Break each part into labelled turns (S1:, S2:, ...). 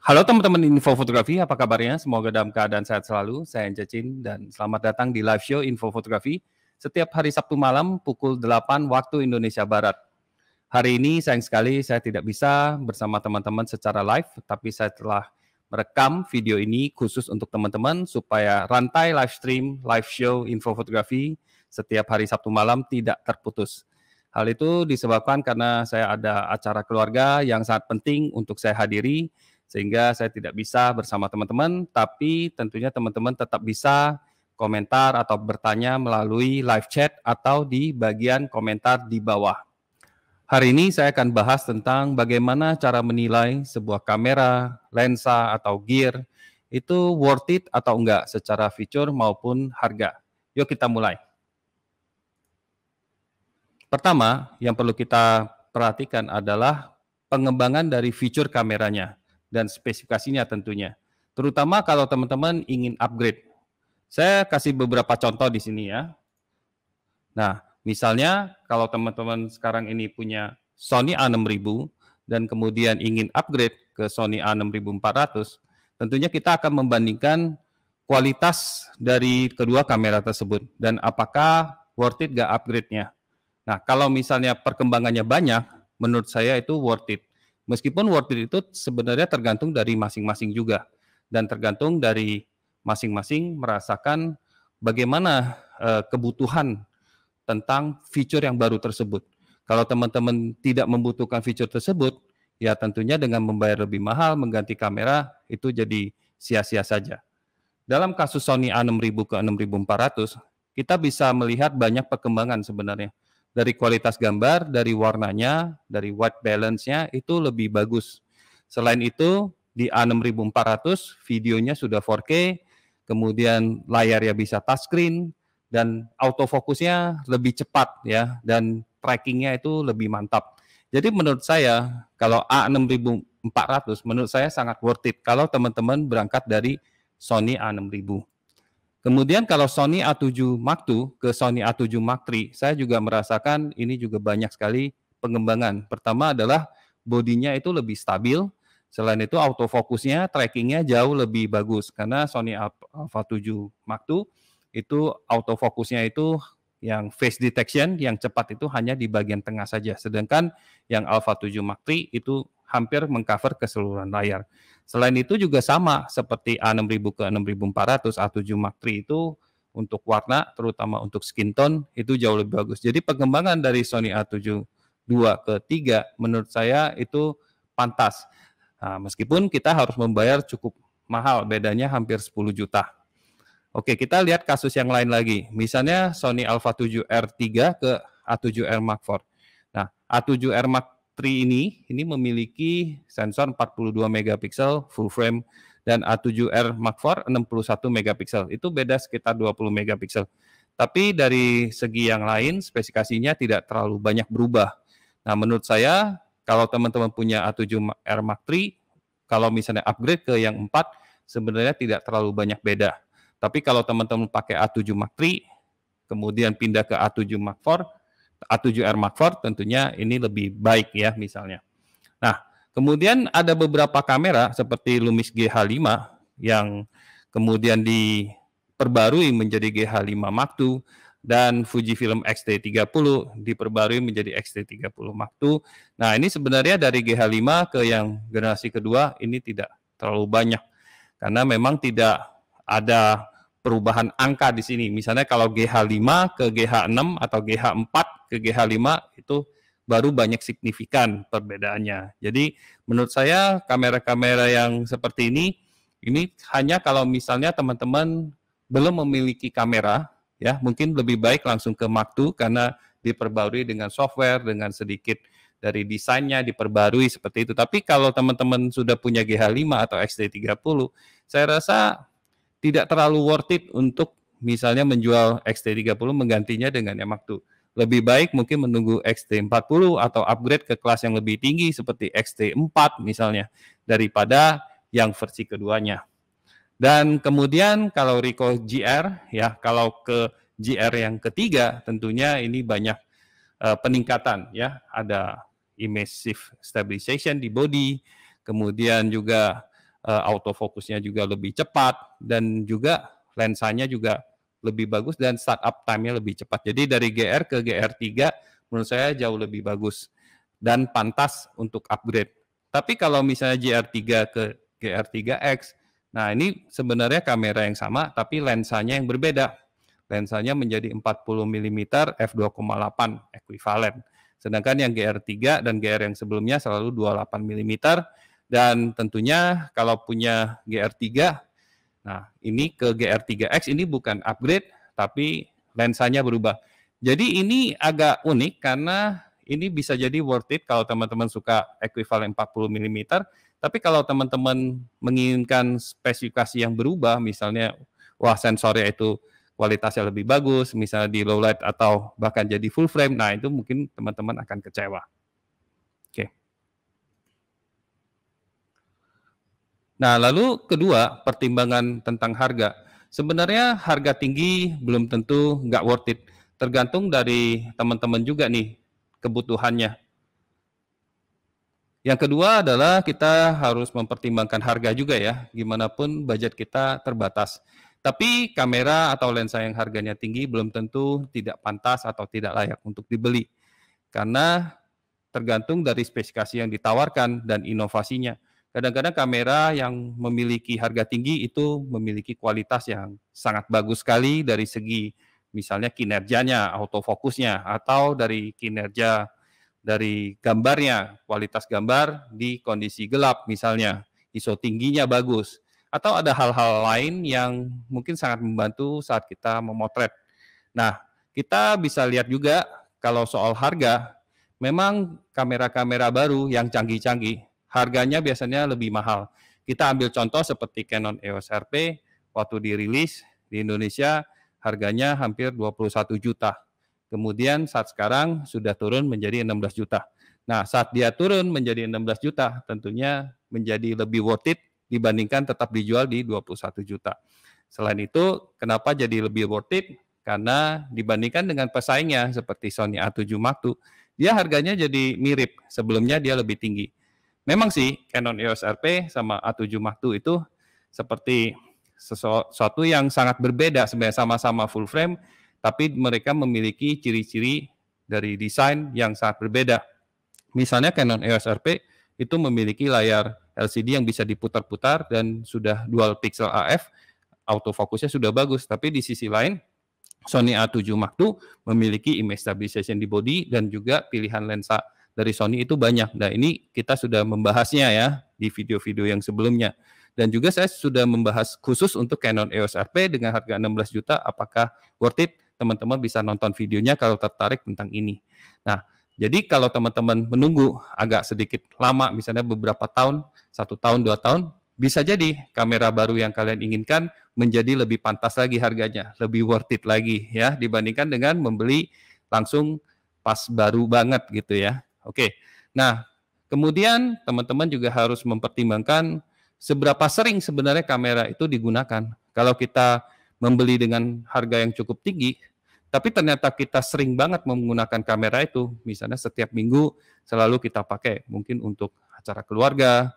S1: Halo teman-teman Info Fotografi, apa kabarnya? Semoga dalam keadaan sehat selalu. Saya Chin dan selamat datang di live show Info Fotografi setiap hari Sabtu malam pukul 8 waktu Indonesia Barat. Hari ini sayang sekali saya tidak bisa bersama teman-teman secara live, tapi saya telah merekam video ini khusus untuk teman-teman supaya rantai live stream, live show Info Fotografi setiap hari Sabtu malam tidak terputus. Hal itu disebabkan karena saya ada acara keluarga yang sangat penting untuk saya hadiri sehingga saya tidak bisa bersama teman-teman, tapi tentunya teman-teman tetap bisa komentar atau bertanya melalui live chat atau di bagian komentar di bawah. Hari ini saya akan bahas tentang bagaimana cara menilai sebuah kamera, lensa, atau gear itu worth it atau enggak secara fitur maupun harga. Yuk kita mulai. Pertama, yang perlu kita perhatikan adalah pengembangan dari fitur kameranya dan spesifikasinya tentunya. Terutama kalau teman-teman ingin upgrade. Saya kasih beberapa contoh di sini ya. Nah, misalnya kalau teman-teman sekarang ini punya Sony A6000 dan kemudian ingin upgrade ke Sony A6400, tentunya kita akan membandingkan kualitas dari kedua kamera tersebut dan apakah worth it gak upgrade-nya. Nah, kalau misalnya perkembangannya banyak, menurut saya itu worth it. Meskipun worth it itu sebenarnya tergantung dari masing-masing juga dan tergantung dari masing-masing merasakan bagaimana uh, kebutuhan tentang fitur yang baru tersebut. Kalau teman-teman tidak membutuhkan fitur tersebut, ya tentunya dengan membayar lebih mahal mengganti kamera itu jadi sia-sia saja. Dalam kasus Sony A6000 ke 6400, kita bisa melihat banyak perkembangan sebenarnya dari kualitas gambar, dari warnanya, dari white balance-nya itu lebih bagus. Selain itu di A6400 videonya sudah 4K, kemudian layarnya bisa touchscreen dan autofokusnya lebih cepat ya dan trackingnya itu lebih mantap. Jadi menurut saya kalau A6400 menurut saya sangat worth it kalau teman-teman berangkat dari Sony A6000. Kemudian kalau Sony A7 Mark II ke Sony A7 Mark III, saya juga merasakan ini juga banyak sekali pengembangan. Pertama adalah bodinya itu lebih stabil, selain itu autofokusnya, trackingnya jauh lebih bagus karena Sony Alpha 7 Mark II itu autofokusnya itu yang face detection yang cepat itu hanya di bagian tengah saja, sedangkan yang Alpha 7 Mark III itu hampir mengcover keseluruhan layar. Selain itu juga sama seperti A6000 ke 6400 A7 Mark III itu untuk warna terutama untuk skin tone itu jauh lebih bagus. Jadi pengembangan dari Sony A7 2 ke 3 menurut saya itu pantas. Nah, meskipun kita harus membayar cukup mahal, bedanya hampir 10 juta. Oke, kita lihat kasus yang lain lagi. Misalnya Sony Alpha 7 R3 ke A7 R Mark IV. Nah, A7 R Mark Tri ini ini memiliki sensor 42 megapiksel full frame dan A7R Mark IV 61 megapiksel. Itu beda sekitar 20 megapiksel. Tapi dari segi yang lain spesifikasinya tidak terlalu banyak berubah. Nah, menurut saya kalau teman-teman punya A7R Mark III, kalau misalnya upgrade ke yang 4 sebenarnya tidak terlalu banyak beda. Tapi kalau teman-teman pakai A7 Mark III kemudian pindah ke A7 Mark IV A7R Mark IV tentunya ini lebih baik ya misalnya. Nah, kemudian ada beberapa kamera seperti Lumix GH5 yang kemudian diperbarui menjadi GH5 Mark II dan Fujifilm X-T30 diperbarui menjadi X-T30 Mark II. Nah, ini sebenarnya dari GH5 ke yang generasi kedua ini tidak terlalu banyak karena memang tidak ada perubahan angka di sini. Misalnya kalau GH5 ke GH6 atau GH4 ke GH5 itu baru banyak signifikan perbedaannya. Jadi menurut saya kamera-kamera yang seperti ini ini hanya kalau misalnya teman-teman belum memiliki kamera ya mungkin lebih baik langsung ke Mark karena diperbarui dengan software dengan sedikit dari desainnya diperbarui seperti itu. Tapi kalau teman-teman sudah punya GH5 atau XT30, saya rasa tidak terlalu worth it untuk misalnya menjual XT30 menggantinya dengan Mark II lebih baik mungkin menunggu XT40 atau upgrade ke kelas yang lebih tinggi seperti XT4 misalnya daripada yang versi keduanya. Dan kemudian kalau Rico GR ya kalau ke GR yang ketiga tentunya ini banyak uh, peningkatan ya ada immersive stabilization di body, kemudian juga uh, autofocusnya juga lebih cepat dan juga lensanya juga lebih bagus dan startup time-nya lebih cepat. Jadi dari GR ke GR3 menurut saya jauh lebih bagus dan pantas untuk upgrade. Tapi kalau misalnya GR3 ke GR3X, nah ini sebenarnya kamera yang sama tapi lensanya yang berbeda. Lensanya menjadi 40 mm f2,8 ekuivalen. Sedangkan yang GR3 dan GR yang sebelumnya selalu 28 mm dan tentunya kalau punya GR3 Nah, ini ke GR3X ini bukan upgrade tapi lensanya berubah. Jadi ini agak unik karena ini bisa jadi worth it kalau teman-teman suka ekuivalen 40 mm. Tapi kalau teman-teman menginginkan spesifikasi yang berubah, misalnya wah sensornya itu kualitasnya lebih bagus, misalnya di low light atau bahkan jadi full frame, nah itu mungkin teman-teman akan kecewa. Nah, lalu kedua, pertimbangan tentang harga. Sebenarnya harga tinggi belum tentu nggak worth it. Tergantung dari teman-teman juga nih kebutuhannya. Yang kedua adalah kita harus mempertimbangkan harga juga ya. Gimana pun budget kita terbatas. Tapi kamera atau lensa yang harganya tinggi belum tentu tidak pantas atau tidak layak untuk dibeli. Karena tergantung dari spesifikasi yang ditawarkan dan inovasinya Kadang-kadang kamera yang memiliki harga tinggi itu memiliki kualitas yang sangat bagus sekali dari segi misalnya kinerjanya, autofokusnya, atau dari kinerja dari gambarnya, kualitas gambar di kondisi gelap misalnya, ISO tingginya bagus. Atau ada hal-hal lain yang mungkin sangat membantu saat kita memotret. Nah, kita bisa lihat juga kalau soal harga, memang kamera-kamera baru yang canggih-canggih harganya biasanya lebih mahal. Kita ambil contoh seperti Canon EOS RP waktu dirilis di Indonesia harganya hampir 21 juta. Kemudian saat sekarang sudah turun menjadi 16 juta. Nah, saat dia turun menjadi 16 juta, tentunya menjadi lebih worth it dibandingkan tetap dijual di 21 juta. Selain itu, kenapa jadi lebih worth it? Karena dibandingkan dengan pesaingnya seperti Sony A7 Mark II, dia harganya jadi mirip. Sebelumnya dia lebih tinggi. Memang sih Canon EOS RP sama A7 Mark II itu seperti sesuatu yang sangat berbeda sebenarnya sama-sama full frame tapi mereka memiliki ciri-ciri dari desain yang sangat berbeda. Misalnya Canon EOS RP itu memiliki layar LCD yang bisa diputar-putar dan sudah dual pixel AF, autofocusnya sudah bagus. Tapi di sisi lain, Sony A7 Mark II memiliki image stabilization di body dan juga pilihan lensa dari Sony itu banyak. Nah, ini kita sudah membahasnya ya di video-video yang sebelumnya. Dan juga saya sudah membahas khusus untuk Canon EOS RP dengan harga 16 juta apakah worth it? Teman-teman bisa nonton videonya kalau tertarik tentang ini. Nah, jadi kalau teman-teman menunggu agak sedikit lama, misalnya beberapa tahun, satu tahun, dua tahun, bisa jadi kamera baru yang kalian inginkan menjadi lebih pantas lagi harganya, lebih worth it lagi ya dibandingkan dengan membeli langsung pas baru banget gitu ya. Oke. Nah, kemudian teman-teman juga harus mempertimbangkan seberapa sering sebenarnya kamera itu digunakan. Kalau kita membeli dengan harga yang cukup tinggi, tapi ternyata kita sering banget menggunakan kamera itu, misalnya setiap minggu selalu kita pakai, mungkin untuk acara keluarga,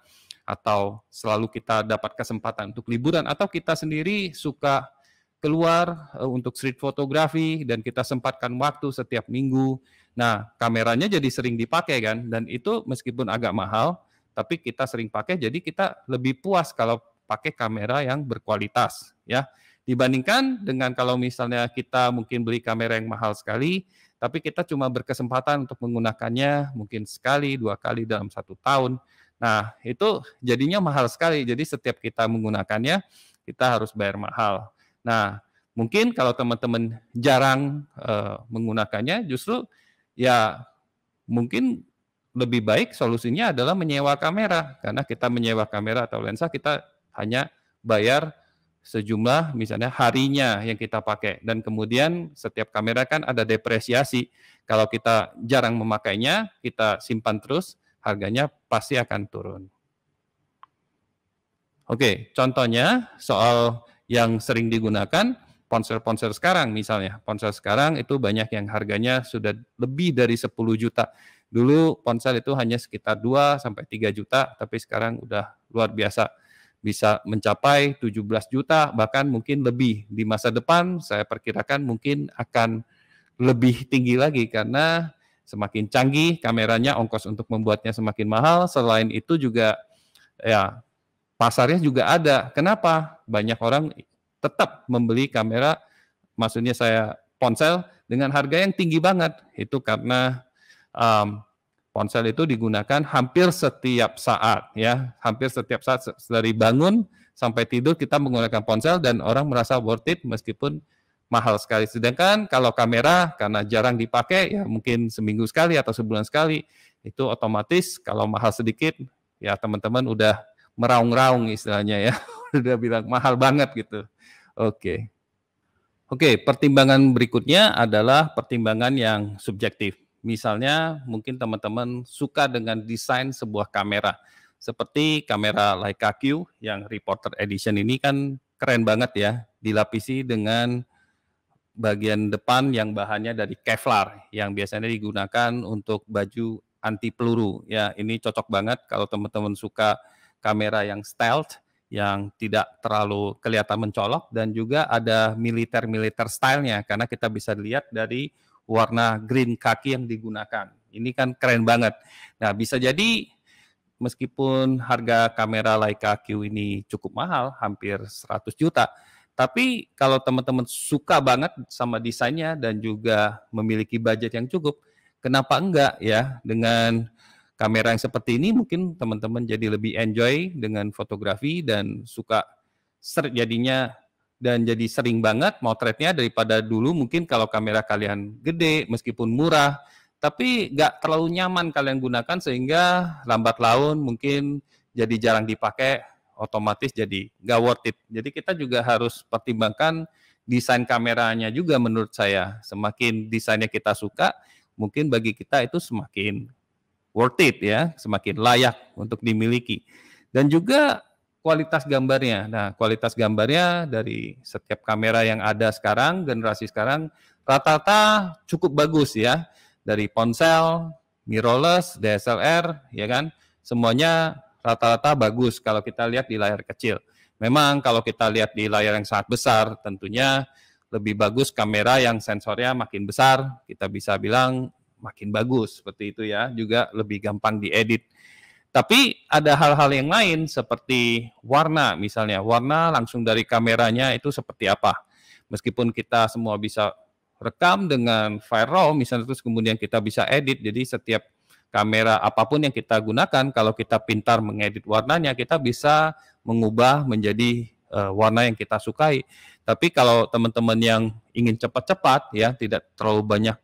S1: atau selalu kita dapat kesempatan untuk liburan, atau kita sendiri suka keluar eh, untuk street photography dan kita sempatkan waktu setiap minggu Nah, kameranya jadi sering dipakai kan dan itu meskipun agak mahal tapi kita sering pakai jadi kita lebih puas kalau pakai kamera yang berkualitas ya. Dibandingkan dengan kalau misalnya kita mungkin beli kamera yang mahal sekali tapi kita cuma berkesempatan untuk menggunakannya mungkin sekali, dua kali dalam satu tahun. Nah, itu jadinya mahal sekali. Jadi setiap kita menggunakannya, kita harus bayar mahal. Nah, mungkin kalau teman-teman jarang uh, menggunakannya, justru ya mungkin lebih baik solusinya adalah menyewa kamera karena kita menyewa kamera atau lensa kita hanya bayar sejumlah misalnya harinya yang kita pakai dan kemudian setiap kamera kan ada depresiasi kalau kita jarang memakainya kita simpan terus harganya pasti akan turun. Oke, contohnya soal yang sering digunakan ponsel-ponsel sekarang misalnya. Ponsel sekarang itu banyak yang harganya sudah lebih dari 10 juta. Dulu ponsel itu hanya sekitar 2 sampai 3 juta, tapi sekarang udah luar biasa. Bisa mencapai 17 juta bahkan mungkin lebih. Di masa depan saya perkirakan mungkin akan lebih tinggi lagi karena semakin canggih kameranya ongkos untuk membuatnya semakin mahal. Selain itu juga ya pasarnya juga ada. Kenapa? Banyak orang tetap membeli kamera maksudnya saya ponsel dengan harga yang tinggi banget itu karena um, ponsel itu digunakan hampir setiap saat ya hampir setiap saat dari bangun sampai tidur kita menggunakan ponsel dan orang merasa worth it meskipun mahal sekali sedangkan kalau kamera karena jarang dipakai ya mungkin seminggu sekali atau sebulan sekali itu otomatis kalau mahal sedikit ya teman-teman udah meraung-raung istilahnya ya. Udah bilang mahal banget gitu. Oke. Oke, pertimbangan berikutnya adalah pertimbangan yang subjektif. Misalnya mungkin teman-teman suka dengan desain sebuah kamera. Seperti kamera Leica Q yang reporter edition ini kan keren banget ya. Dilapisi dengan bagian depan yang bahannya dari Kevlar yang biasanya digunakan untuk baju anti peluru. Ya, ini cocok banget kalau teman-teman suka kamera yang stealth yang tidak terlalu kelihatan mencolok dan juga ada militer-militer stylenya karena kita bisa lihat dari warna green kaki yang digunakan. Ini kan keren banget. Nah bisa jadi meskipun harga kamera Leica Q ini cukup mahal, hampir 100 juta, tapi kalau teman-teman suka banget sama desainnya dan juga memiliki budget yang cukup, kenapa enggak ya dengan kamera yang seperti ini mungkin teman-teman jadi lebih enjoy dengan fotografi dan suka ser jadinya dan jadi sering banget motretnya daripada dulu mungkin kalau kamera kalian gede meskipun murah tapi nggak terlalu nyaman kalian gunakan sehingga lambat laun mungkin jadi jarang dipakai otomatis jadi nggak worth it. Jadi kita juga harus pertimbangkan desain kameranya juga menurut saya. Semakin desainnya kita suka, mungkin bagi kita itu semakin worth it ya, semakin layak untuk dimiliki. Dan juga kualitas gambarnya. Nah, kualitas gambarnya dari setiap kamera yang ada sekarang, generasi sekarang rata-rata cukup bagus ya. Dari ponsel, mirrorless, DSLR, ya kan? Semuanya rata-rata bagus kalau kita lihat di layar kecil. Memang kalau kita lihat di layar yang sangat besar, tentunya lebih bagus kamera yang sensornya makin besar. Kita bisa bilang makin bagus seperti itu ya, juga lebih gampang diedit. Tapi ada hal-hal yang lain seperti warna misalnya, warna langsung dari kameranya itu seperti apa. Meskipun kita semua bisa rekam dengan file raw misalnya terus kemudian kita bisa edit. Jadi setiap kamera apapun yang kita gunakan kalau kita pintar mengedit warnanya kita bisa mengubah menjadi eh, warna yang kita sukai. Tapi kalau teman-teman yang ingin cepat-cepat ya tidak terlalu banyak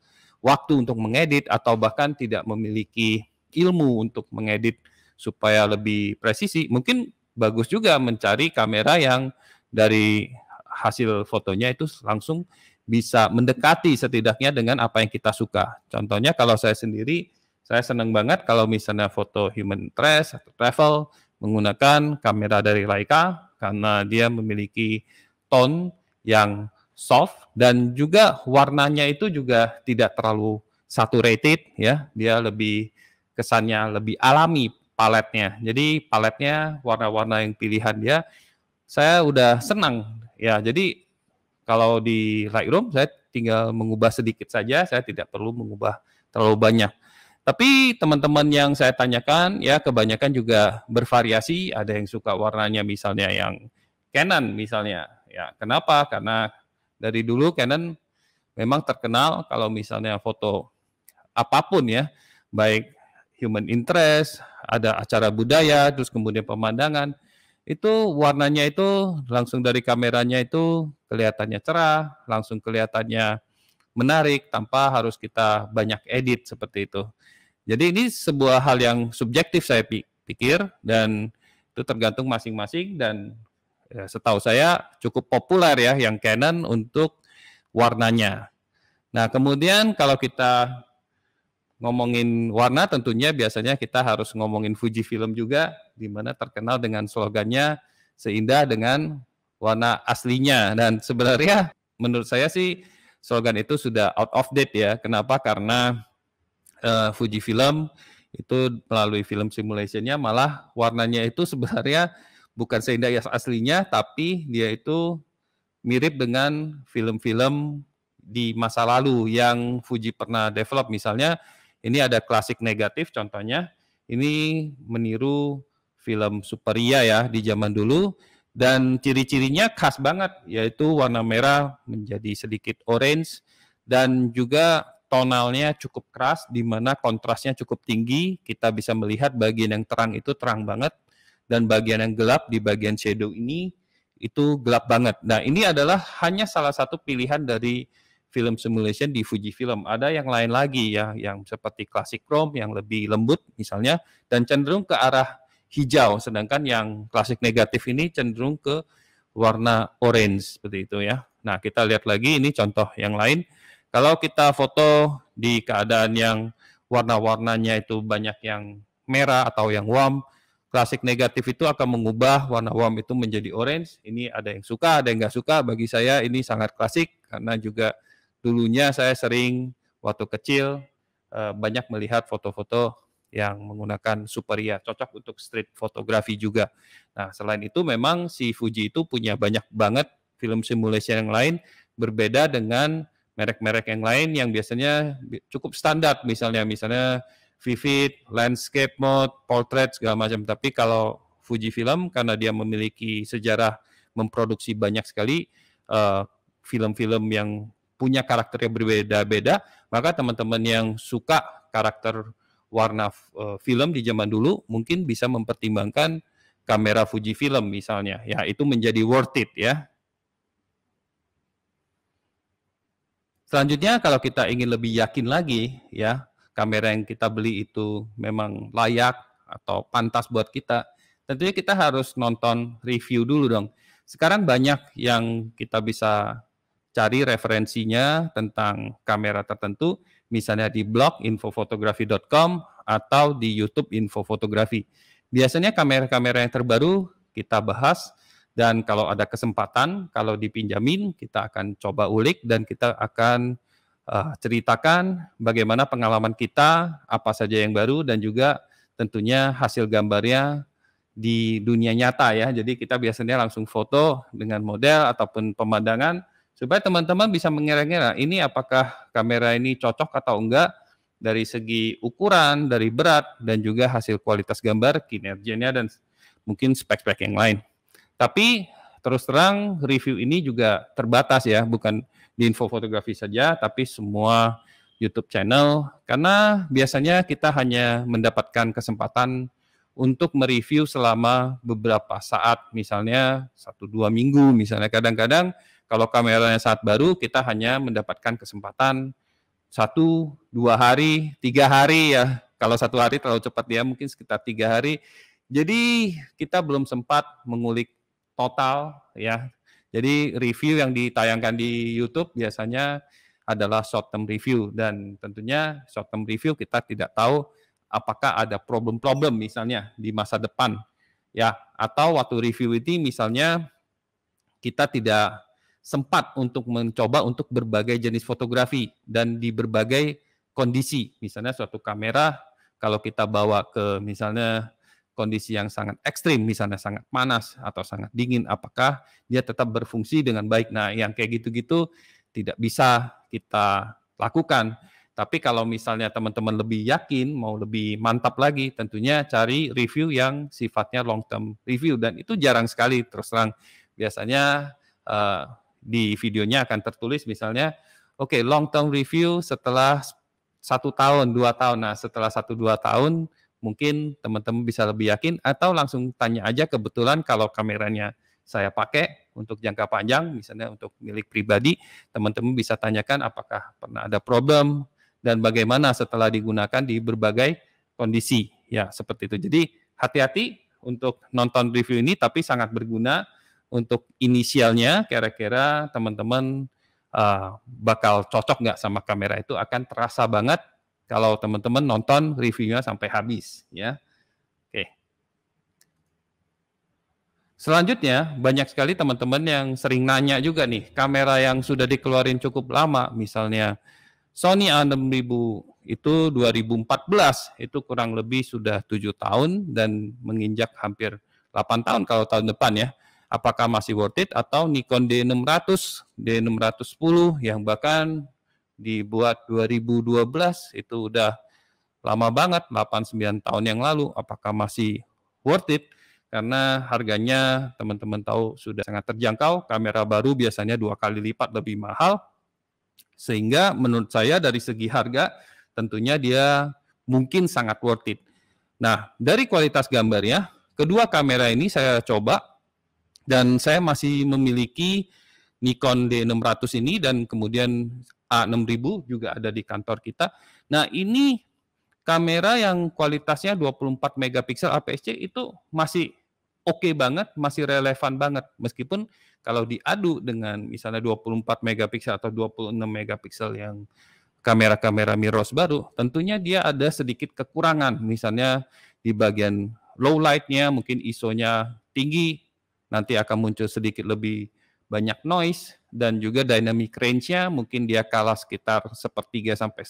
S1: waktu untuk mengedit atau bahkan tidak memiliki ilmu untuk mengedit supaya lebih presisi, mungkin bagus juga mencari kamera yang dari hasil fotonya itu langsung bisa mendekati setidaknya dengan apa yang kita suka. Contohnya kalau saya sendiri, saya senang banget kalau misalnya foto human trace atau travel menggunakan kamera dari Leica karena dia memiliki tone yang soft dan juga warnanya itu juga tidak terlalu saturated ya. Dia lebih kesannya lebih alami paletnya. Jadi paletnya warna-warna yang pilihan dia saya udah senang ya. Jadi kalau di Lightroom saya tinggal mengubah sedikit saja, saya tidak perlu mengubah terlalu banyak. Tapi teman-teman yang saya tanyakan ya kebanyakan juga bervariasi, ada yang suka warnanya misalnya yang Canon misalnya. Ya, kenapa? Karena dari dulu Canon memang terkenal kalau misalnya foto apapun ya, baik human interest, ada acara budaya, terus kemudian pemandangan, itu warnanya itu langsung dari kameranya itu kelihatannya cerah, langsung kelihatannya menarik tanpa harus kita banyak edit seperti itu. Jadi ini sebuah hal yang subjektif saya pikir dan itu tergantung masing-masing dan Ya, setahu saya cukup populer ya yang Canon untuk warnanya. Nah kemudian kalau kita ngomongin warna tentunya biasanya kita harus ngomongin Fuji Film juga di mana terkenal dengan slogannya seindah dengan warna aslinya dan sebenarnya menurut saya sih slogan itu sudah out of date ya. Kenapa? Karena uh, Fuji Film itu melalui film simulationnya malah warnanya itu sebenarnya bukan seindah ya aslinya, tapi dia itu mirip dengan film-film di masa lalu yang Fuji pernah develop. Misalnya ini ada klasik negatif contohnya, ini meniru film Superia ya di zaman dulu dan ciri-cirinya khas banget yaitu warna merah menjadi sedikit orange dan juga tonalnya cukup keras di mana kontrasnya cukup tinggi kita bisa melihat bagian yang terang itu terang banget dan bagian yang gelap di bagian shadow ini itu gelap banget. Nah, ini adalah hanya salah satu pilihan dari film simulation di Fujifilm. Ada yang lain lagi ya, yang seperti klasik chrome yang lebih lembut misalnya dan cenderung ke arah hijau, sedangkan yang klasik negatif ini cenderung ke warna orange seperti itu ya. Nah, kita lihat lagi ini contoh yang lain. Kalau kita foto di keadaan yang warna-warnanya itu banyak yang merah atau yang warm, klasik negatif itu akan mengubah warna warm itu menjadi orange. Ini ada yang suka, ada yang nggak suka. Bagi saya ini sangat klasik karena juga dulunya saya sering waktu kecil eh, banyak melihat foto-foto yang menggunakan superia cocok untuk street fotografi juga. Nah, selain itu memang si Fuji itu punya banyak banget film simulation yang lain berbeda dengan merek-merek yang lain yang biasanya cukup standar misalnya misalnya vivid, landscape mode, portrait segala macam. Tapi kalau Fuji Film karena dia memiliki sejarah memproduksi banyak sekali eh, film-film uh, yang punya karakter yang berbeda-beda, maka teman-teman yang suka karakter warna uh, film di zaman dulu mungkin bisa mempertimbangkan kamera Fuji Film misalnya. Ya, itu menjadi worth it ya. Selanjutnya kalau kita ingin lebih yakin lagi ya, kamera yang kita beli itu memang layak atau pantas buat kita, tentunya kita harus nonton review dulu dong. Sekarang banyak yang kita bisa cari referensinya tentang kamera tertentu, misalnya di blog infofotografi.com atau di YouTube infofotografi. Biasanya kamera-kamera yang terbaru kita bahas dan kalau ada kesempatan, kalau dipinjamin, kita akan coba ulik dan kita akan uh, ceritakan bagaimana pengalaman kita, apa saja yang baru dan juga tentunya hasil gambarnya di dunia nyata ya. Jadi kita biasanya langsung foto dengan model ataupun pemandangan supaya teman-teman bisa mengira-ngira ini apakah kamera ini cocok atau enggak dari segi ukuran, dari berat dan juga hasil kualitas gambar, kinerjanya dan mungkin spek-spek yang lain. Tapi terus terang review ini juga terbatas ya, bukan di info fotografi saja, tapi semua YouTube channel, karena biasanya kita hanya mendapatkan kesempatan untuk mereview selama beberapa saat, misalnya satu dua minggu, misalnya kadang-kadang kalau kameranya saat baru kita hanya mendapatkan kesempatan satu dua hari tiga hari ya kalau satu hari terlalu cepat dia ya, mungkin sekitar tiga hari jadi kita belum sempat mengulik total ya jadi review yang ditayangkan di YouTube biasanya adalah short term review dan tentunya short term review kita tidak tahu apakah ada problem-problem misalnya di masa depan ya atau waktu review ini misalnya kita tidak sempat untuk mencoba untuk berbagai jenis fotografi dan di berbagai kondisi misalnya suatu kamera kalau kita bawa ke misalnya kondisi yang sangat ekstrim, misalnya sangat panas atau sangat dingin, apakah dia tetap berfungsi dengan baik? Nah, yang kayak gitu-gitu tidak bisa kita lakukan. Tapi kalau misalnya teman-teman lebih yakin, mau lebih mantap lagi, tentunya cari review yang sifatnya long term review dan itu jarang sekali terus terang. Biasanya uh, di videonya akan tertulis misalnya, oke okay, long term review setelah satu tahun, dua tahun. Nah setelah satu dua tahun mungkin teman-teman bisa lebih yakin atau langsung tanya aja kebetulan kalau kameranya saya pakai untuk jangka panjang misalnya untuk milik pribadi teman-teman bisa tanyakan apakah pernah ada problem dan bagaimana setelah digunakan di berbagai kondisi ya seperti itu jadi hati-hati untuk nonton review ini tapi sangat berguna untuk inisialnya kira-kira teman-teman uh, bakal cocok nggak sama kamera itu akan terasa banget kalau teman-teman nonton reviewnya sampai habis ya. Oke. Selanjutnya banyak sekali teman-teman yang sering nanya juga nih, kamera yang sudah dikeluarin cukup lama misalnya Sony A6000 itu 2014 itu kurang lebih sudah tujuh tahun dan menginjak hampir 8 tahun kalau tahun depan ya. Apakah masih worth it atau Nikon D600, D610 yang bahkan dibuat 2012 itu udah lama banget 8-9 tahun yang lalu apakah masih worth it karena harganya teman-teman tahu sudah sangat terjangkau kamera baru biasanya dua kali lipat lebih mahal sehingga menurut saya dari segi harga tentunya dia mungkin sangat worth it. Nah, dari kualitas gambarnya, kedua kamera ini saya coba dan saya masih memiliki Nikon D600 ini dan kemudian A6000 juga ada di kantor kita. Nah, ini kamera yang kualitasnya 24 megapiksel APS-C itu masih oke okay banget, masih relevan banget meskipun kalau diadu dengan misalnya 24 megapiksel atau 26 megapiksel yang kamera-kamera mirrorless baru, tentunya dia ada sedikit kekurangan misalnya di bagian low light-nya mungkin ISO-nya tinggi nanti akan muncul sedikit lebih banyak noise dan juga dynamic range-nya mungkin dia kalah sekitar sepertiga sampai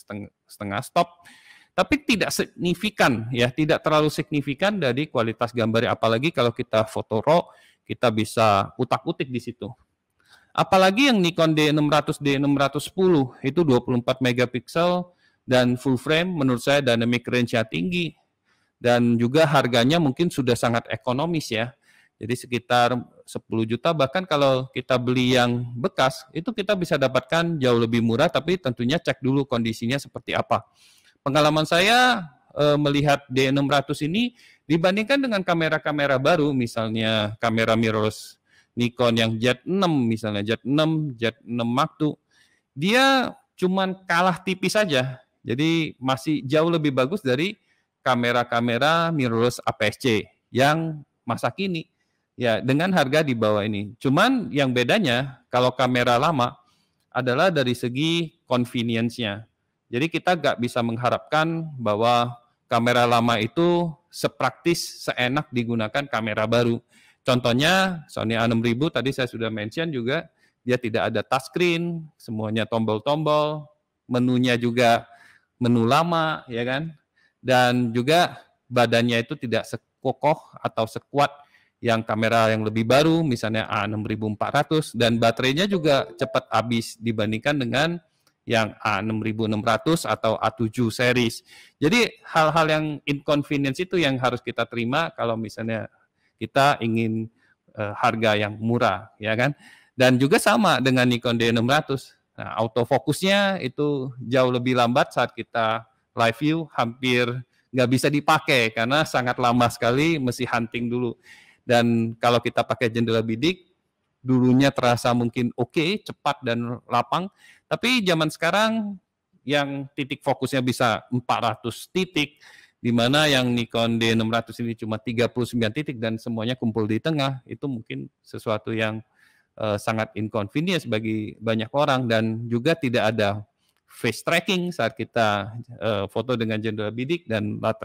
S1: setengah stop tapi tidak signifikan ya tidak terlalu signifikan dari kualitas gambarnya apalagi kalau kita foto raw kita bisa utak-utik di situ apalagi yang Nikon D600 D610 itu 24 megapiksel dan full frame menurut saya dynamic range-nya tinggi dan juga harganya mungkin sudah sangat ekonomis ya jadi sekitar 10 juta bahkan kalau kita beli yang bekas itu kita bisa dapatkan jauh lebih murah tapi tentunya cek dulu kondisinya seperti apa. Pengalaman saya e, melihat D600 ini dibandingkan dengan kamera-kamera baru misalnya kamera mirrorless Nikon yang Z6 misalnya Z6, Z6 Mark II dia cuman kalah tipis saja. Jadi masih jauh lebih bagus dari kamera-kamera mirrorless APS-C yang masa kini Ya, dengan harga di bawah ini. Cuman yang bedanya kalau kamera lama adalah dari segi convenience-nya. Jadi kita nggak bisa mengharapkan bahwa kamera lama itu sepraktis, seenak digunakan kamera baru. Contohnya Sony A6000 tadi saya sudah mention juga, dia tidak ada touchscreen, semuanya tombol-tombol, menunya juga menu lama, ya kan? Dan juga badannya itu tidak sekokoh atau sekuat yang kamera yang lebih baru, misalnya A6400 dan baterainya juga cepat habis dibandingkan dengan yang A6600 atau A7 series. Jadi hal-hal yang inconvenience itu yang harus kita terima kalau misalnya kita ingin uh, harga yang murah, ya kan? Dan juga sama dengan Nikon D600. Nah, autofokusnya itu jauh lebih lambat saat kita live view, hampir nggak bisa dipakai karena sangat lama sekali mesti hunting dulu. Dan kalau kita pakai jendela bidik, dulunya terasa mungkin oke, okay, cepat dan lapang. Tapi zaman sekarang yang titik fokusnya bisa 400 titik, di mana yang Nikon D600 ini cuma 39 titik dan semuanya kumpul di tengah, itu mungkin sesuatu yang uh, sangat inconvenience bagi banyak orang dan juga tidak ada face tracking saat kita uh, foto dengan jendela bidik dan uh,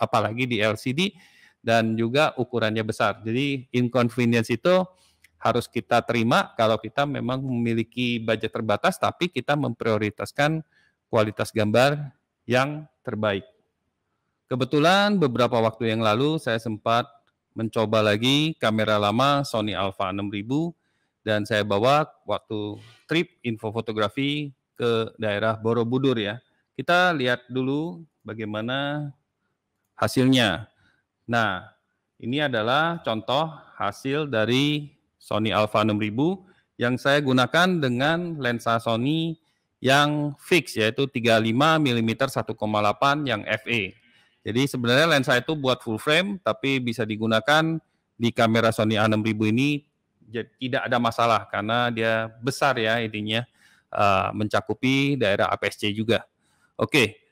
S1: apalagi di LCD dan juga ukurannya besar. Jadi inconvenience itu harus kita terima kalau kita memang memiliki budget terbatas tapi kita memprioritaskan kualitas gambar yang terbaik. Kebetulan beberapa waktu yang lalu saya sempat mencoba lagi kamera lama Sony Alpha 6000 dan saya bawa waktu trip info fotografi ke daerah Borobudur ya. Kita lihat dulu bagaimana hasilnya. Nah, ini adalah contoh hasil dari Sony Alpha 6000 yang saya gunakan dengan lensa Sony yang fix yaitu 35 mm 1,8 yang FE. Jadi sebenarnya lensa itu buat full frame tapi bisa digunakan di kamera Sony A6000 ini tidak ada masalah karena dia besar ya intinya eh, mencakupi daerah APS-C juga. Oke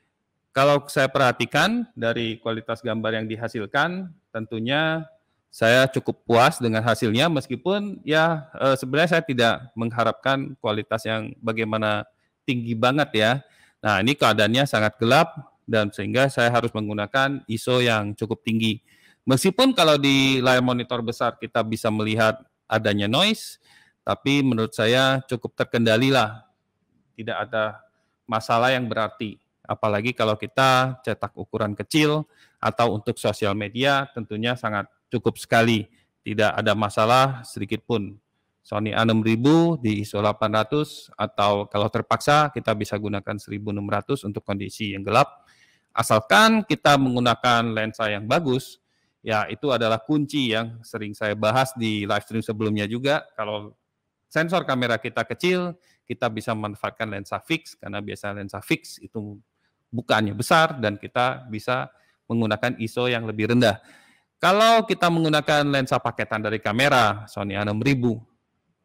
S1: kalau saya perhatikan dari kualitas gambar yang dihasilkan, tentunya saya cukup puas dengan hasilnya meskipun ya eh, sebenarnya saya tidak mengharapkan kualitas yang bagaimana tinggi banget ya. Nah, ini keadaannya sangat gelap dan sehingga saya harus menggunakan ISO yang cukup tinggi. Meskipun kalau di layar monitor besar kita bisa melihat adanya noise, tapi menurut saya cukup terkendali lah. Tidak ada masalah yang berarti. Apalagi kalau kita cetak ukuran kecil atau untuk sosial media tentunya sangat cukup sekali. Tidak ada masalah sedikit pun. Sony A6000 di ISO 800 atau kalau terpaksa kita bisa gunakan 1600 untuk kondisi yang gelap. Asalkan kita menggunakan lensa yang bagus, ya itu adalah kunci yang sering saya bahas di live stream sebelumnya juga. Kalau sensor kamera kita kecil, kita bisa memanfaatkan lensa fix karena biasanya lensa fix itu bukaannya besar dan kita bisa menggunakan ISO yang lebih rendah. Kalau kita menggunakan lensa paketan dari kamera Sony A6000,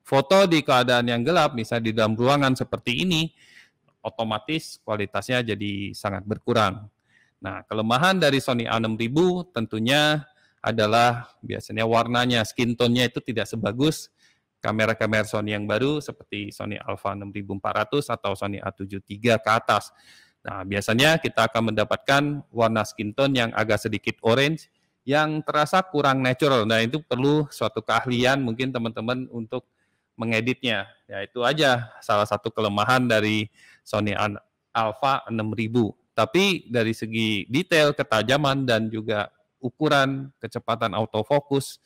S1: foto di keadaan yang gelap, misalnya di dalam ruangan seperti ini, otomatis kualitasnya jadi sangat berkurang. Nah, kelemahan dari Sony A6000 tentunya adalah biasanya warnanya, skin tone-nya itu tidak sebagus kamera-kamera Sony yang baru seperti Sony Alpha 6400 atau Sony A73 ke atas. Nah, biasanya kita akan mendapatkan warna skin tone yang agak sedikit orange yang terasa kurang natural. Nah, itu perlu suatu keahlian mungkin teman-teman untuk mengeditnya. Ya, itu aja salah satu kelemahan dari Sony Alpha 6000. Tapi dari segi detail, ketajaman dan juga ukuran, kecepatan autofokus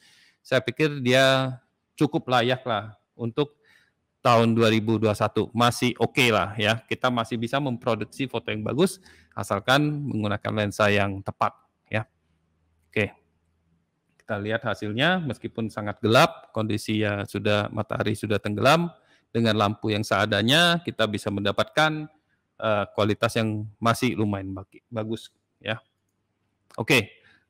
S1: saya pikir dia cukup layak lah untuk tahun 2021 masih oke okay lah ya kita masih bisa memproduksi foto yang bagus asalkan menggunakan lensa yang tepat ya oke kita lihat hasilnya meskipun sangat gelap kondisi ya sudah matahari sudah tenggelam dengan lampu yang seadanya kita bisa mendapatkan uh, kualitas yang masih lumayan bagus ya oke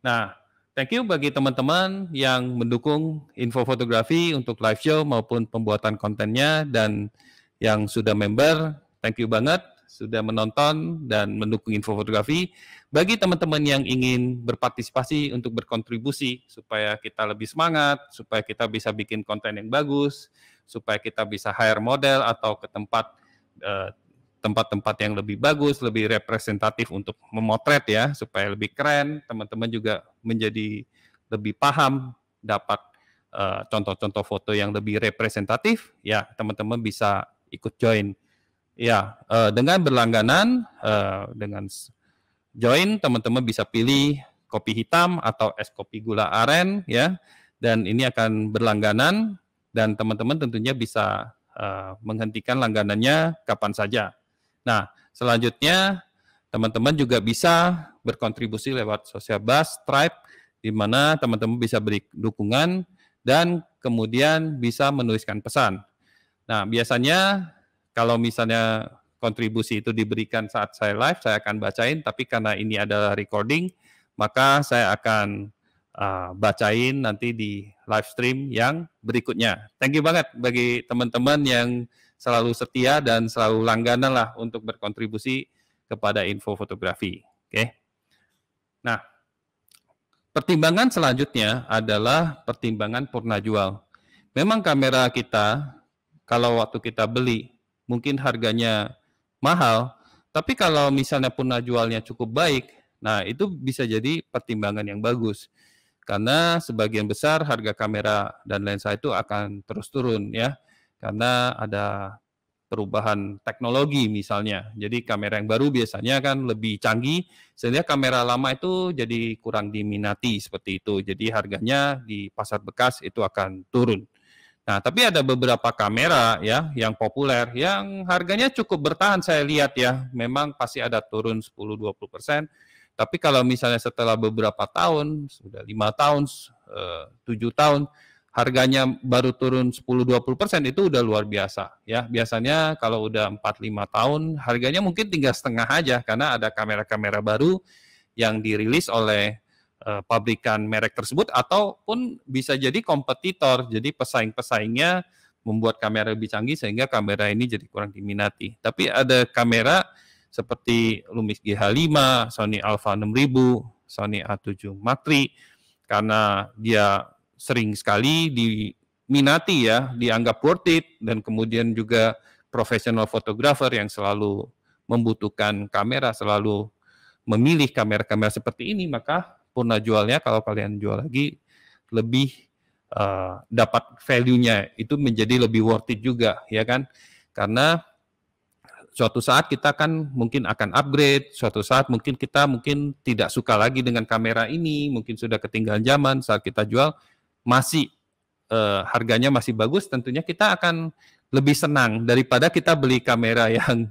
S1: nah Thank you bagi teman-teman yang mendukung info fotografi untuk live show maupun pembuatan kontennya dan yang sudah member, thank you banget sudah menonton dan mendukung info fotografi. Bagi teman-teman yang ingin berpartisipasi untuk berkontribusi supaya kita lebih semangat, supaya kita bisa bikin konten yang bagus, supaya kita bisa hire model atau ke tempat uh, tempat-tempat yang lebih bagus, lebih representatif untuk memotret ya, supaya lebih keren. Teman-teman juga menjadi lebih paham, dapat contoh eh, contoh-contoh foto yang lebih representatif, ya teman-teman bisa ikut join. Ya, uh, dengan berlangganan, uh, dengan join teman-teman bisa pilih kopi hitam atau es kopi gula aren ya. Dan ini akan berlangganan dan teman-teman tentunya bisa uh, menghentikan langganannya kapan saja. Nah, selanjutnya teman-teman juga bisa berkontribusi lewat sosial bus, Stripe, di mana teman-teman bisa beri dukungan dan kemudian bisa menuliskan pesan. Nah, biasanya kalau misalnya kontribusi itu diberikan saat saya live, saya akan bacain, tapi karena ini adalah recording, maka saya akan uh, bacain nanti di live stream yang berikutnya. Thank you banget bagi teman-teman yang selalu setia dan selalu langganan lah untuk berkontribusi kepada info fotografi. Oke. Okay? Nah, pertimbangan selanjutnya adalah pertimbangan purna jual. Memang kamera kita kalau waktu kita beli mungkin harganya mahal, tapi kalau misalnya purna jualnya cukup baik, nah itu bisa jadi pertimbangan yang bagus. Karena sebagian besar harga kamera dan lensa itu akan terus turun ya karena ada perubahan teknologi misalnya. Jadi kamera yang baru biasanya kan lebih canggih, sehingga kamera lama itu jadi kurang diminati seperti itu. Jadi harganya di pasar bekas itu akan turun. Nah, tapi ada beberapa kamera ya yang populer yang harganya cukup bertahan saya lihat ya. Memang pasti ada turun 10 20 Tapi kalau misalnya setelah beberapa tahun, sudah lima tahun, eh, tujuh tahun, harganya baru turun 10-20% itu udah luar biasa ya. Biasanya kalau udah 4-5 tahun harganya mungkin tinggal setengah aja karena ada kamera-kamera baru yang dirilis oleh uh, pabrikan merek tersebut ataupun bisa jadi kompetitor. Jadi pesaing-pesaingnya membuat kamera lebih canggih sehingga kamera ini jadi kurang diminati. Tapi ada kamera seperti Lumix gh 5 Sony Alpha 6000, Sony A7 Mark III karena dia sering sekali diminati ya, dianggap worth it dan kemudian juga profesional fotografer yang selalu membutuhkan kamera, selalu memilih kamera-kamera seperti ini, maka purna jualnya kalau kalian jual lagi lebih uh, dapat value-nya itu menjadi lebih worth it juga ya kan. Karena suatu saat kita kan mungkin akan upgrade, suatu saat mungkin kita mungkin tidak suka lagi dengan kamera ini, mungkin sudah ketinggalan zaman saat kita jual, masih uh, harganya masih bagus, tentunya kita akan lebih senang daripada kita beli kamera yang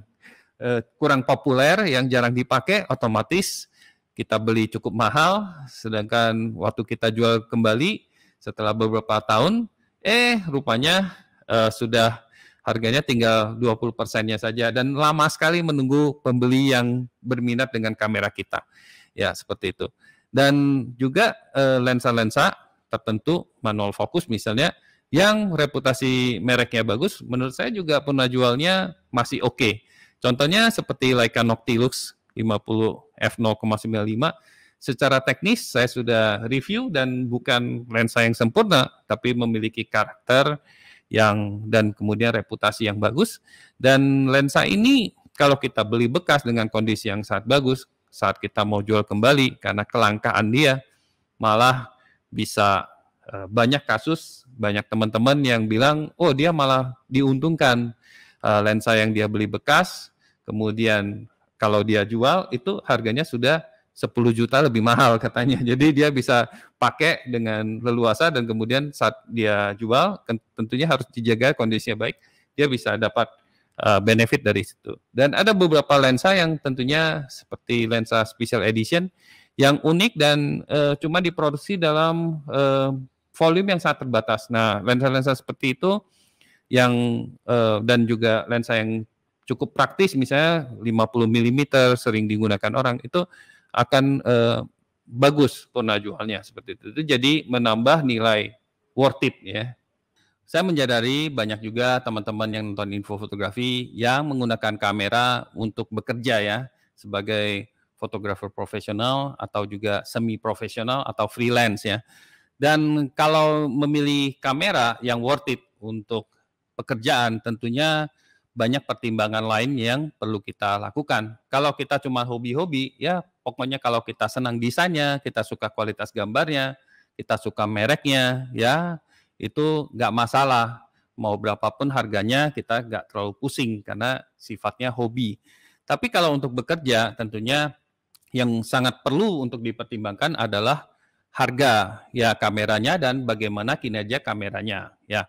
S1: uh, kurang populer, yang jarang dipakai, otomatis kita beli cukup mahal, sedangkan waktu kita jual kembali setelah beberapa tahun, eh rupanya uh, sudah harganya tinggal 20 persennya saja dan lama sekali menunggu pembeli yang berminat dengan kamera kita. Ya, seperti itu. Dan juga lensa-lensa tertentu manual fokus misalnya yang reputasi mereknya bagus menurut saya juga pernah jualnya masih oke. Okay. Contohnya seperti Leica Noctilux 50 f0,95 secara teknis saya sudah review dan bukan lensa yang sempurna tapi memiliki karakter yang dan kemudian reputasi yang bagus dan lensa ini kalau kita beli bekas dengan kondisi yang sangat bagus saat kita mau jual kembali karena kelangkaan dia malah bisa eh, banyak kasus, banyak teman-teman yang bilang, oh dia malah diuntungkan eh, lensa yang dia beli bekas, kemudian kalau dia jual itu harganya sudah 10 juta lebih mahal katanya. Jadi dia bisa pakai dengan leluasa dan kemudian saat dia jual tentunya harus dijaga kondisinya baik, dia bisa dapat eh, benefit dari situ. Dan ada beberapa lensa yang tentunya seperti lensa special edition yang unik dan uh, cuma diproduksi dalam uh, volume yang sangat terbatas. Nah, lensa-lensa seperti itu yang uh, dan juga lensa yang cukup praktis misalnya 50 mm sering digunakan orang itu akan uh, bagus tona jualnya seperti itu. itu. Jadi menambah nilai worth it ya. Saya menjadari banyak juga teman-teman yang nonton info fotografi yang menggunakan kamera untuk bekerja ya sebagai fotografer profesional atau juga semi profesional atau freelance ya. Dan kalau memilih kamera yang worth it untuk pekerjaan tentunya banyak pertimbangan lain yang perlu kita lakukan. Kalau kita cuma hobi-hobi ya pokoknya kalau kita senang desainnya, kita suka kualitas gambarnya, kita suka mereknya ya itu nggak masalah mau berapapun harganya kita nggak terlalu pusing karena sifatnya hobi. Tapi kalau untuk bekerja tentunya yang sangat perlu untuk dipertimbangkan adalah harga ya kameranya dan bagaimana kinerja kameranya ya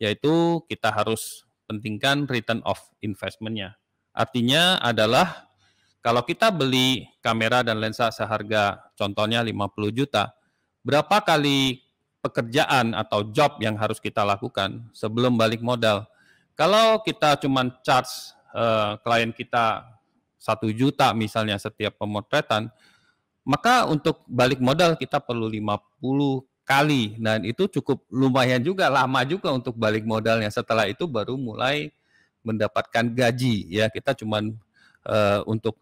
S1: yaitu kita harus pentingkan return of investmentnya artinya adalah kalau kita beli kamera dan lensa seharga contohnya 50 juta berapa kali pekerjaan atau job yang harus kita lakukan sebelum balik modal kalau kita cuma charge eh, klien kita satu juta misalnya setiap pemotretan, maka untuk balik modal kita perlu 50 kali dan itu cukup lumayan juga lama juga untuk balik modalnya setelah itu baru mulai mendapatkan gaji ya kita cuman uh, untuk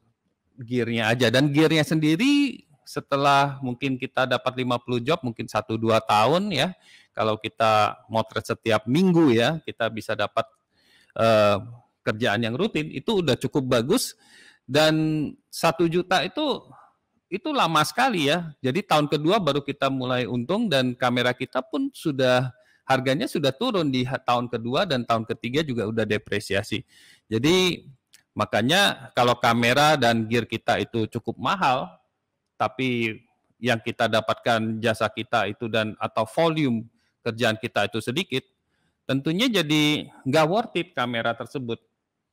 S1: gearnya aja dan gearnya sendiri setelah mungkin kita dapat 50 job mungkin 1 2 tahun ya kalau kita motret setiap minggu ya kita bisa dapat uh, kerjaan yang rutin itu udah cukup bagus dan satu juta itu itu lama sekali ya. Jadi tahun kedua baru kita mulai untung dan kamera kita pun sudah harganya sudah turun di tahun kedua dan tahun ketiga juga udah depresiasi. Jadi makanya kalau kamera dan gear kita itu cukup mahal, tapi yang kita dapatkan jasa kita itu dan atau volume kerjaan kita itu sedikit, tentunya jadi nggak worth it kamera tersebut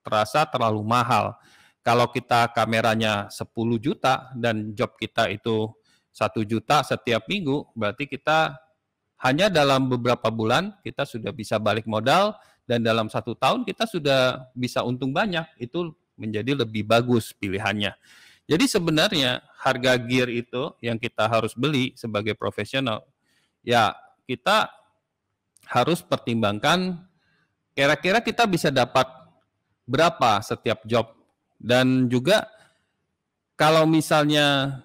S1: terasa terlalu mahal. Kalau kita kameranya 10 juta dan job kita itu satu juta setiap minggu, berarti kita hanya dalam beberapa bulan kita sudah bisa balik modal dan dalam satu tahun kita sudah bisa untung banyak. Itu menjadi lebih bagus pilihannya. Jadi sebenarnya harga gear itu yang kita harus beli sebagai profesional, ya kita harus pertimbangkan kira-kira kita bisa dapat berapa setiap job dan juga kalau misalnya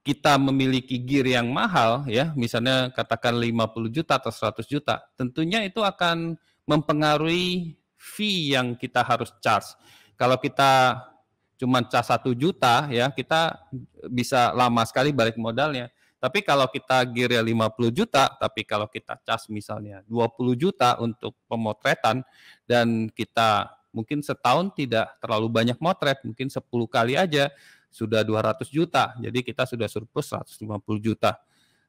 S1: kita memiliki gear yang mahal ya, misalnya katakan 50 juta atau 100 juta, tentunya itu akan mempengaruhi fee yang kita harus charge. Kalau kita cuma charge 1 juta ya, kita bisa lama sekali balik modalnya. Tapi kalau kita gearnya 50 juta, tapi kalau kita charge misalnya 20 juta untuk pemotretan dan kita mungkin setahun tidak terlalu banyak motret, mungkin 10 kali aja sudah 200 juta. Jadi kita sudah surplus 150 juta.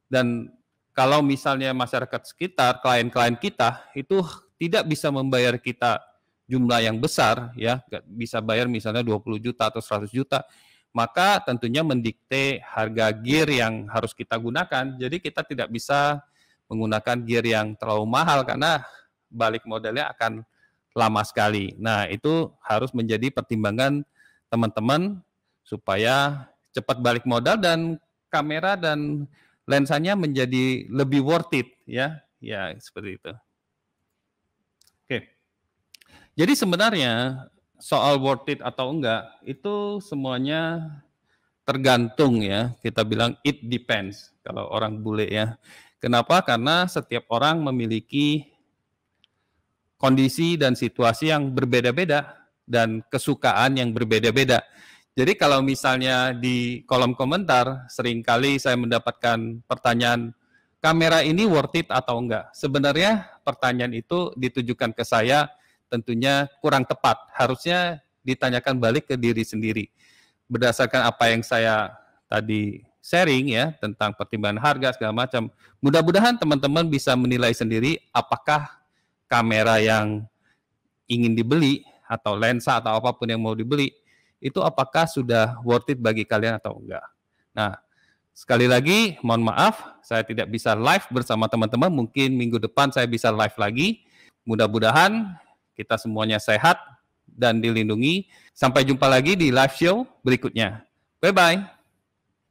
S1: Dan kalau misalnya masyarakat sekitar, klien-klien kita itu tidak bisa membayar kita jumlah yang besar ya, bisa bayar misalnya 20 juta atau 100 juta, maka tentunya mendikte harga gear yang harus kita gunakan. Jadi kita tidak bisa menggunakan gear yang terlalu mahal karena balik modalnya akan lama sekali. Nah, itu harus menjadi pertimbangan teman-teman supaya cepat balik modal dan kamera dan lensanya menjadi lebih worth it ya. Ya, seperti itu. Oke. Jadi sebenarnya soal worth it atau enggak itu semuanya tergantung ya. Kita bilang it depends kalau orang bule ya. Kenapa? Karena setiap orang memiliki kondisi dan situasi yang berbeda-beda dan kesukaan yang berbeda-beda. Jadi kalau misalnya di kolom komentar seringkali saya mendapatkan pertanyaan kamera ini worth it atau enggak. Sebenarnya pertanyaan itu ditujukan ke saya tentunya kurang tepat. Harusnya ditanyakan balik ke diri sendiri. Berdasarkan apa yang saya tadi sharing ya tentang pertimbangan harga segala macam. Mudah-mudahan teman-teman bisa menilai sendiri apakah kamera yang ingin dibeli atau lensa atau apapun yang mau dibeli itu apakah sudah worth it bagi kalian atau enggak. Nah, sekali lagi mohon maaf saya tidak bisa live bersama teman-teman, mungkin minggu depan saya bisa live lagi. Mudah-mudahan kita semuanya sehat dan dilindungi. Sampai jumpa lagi di live show berikutnya. Bye bye.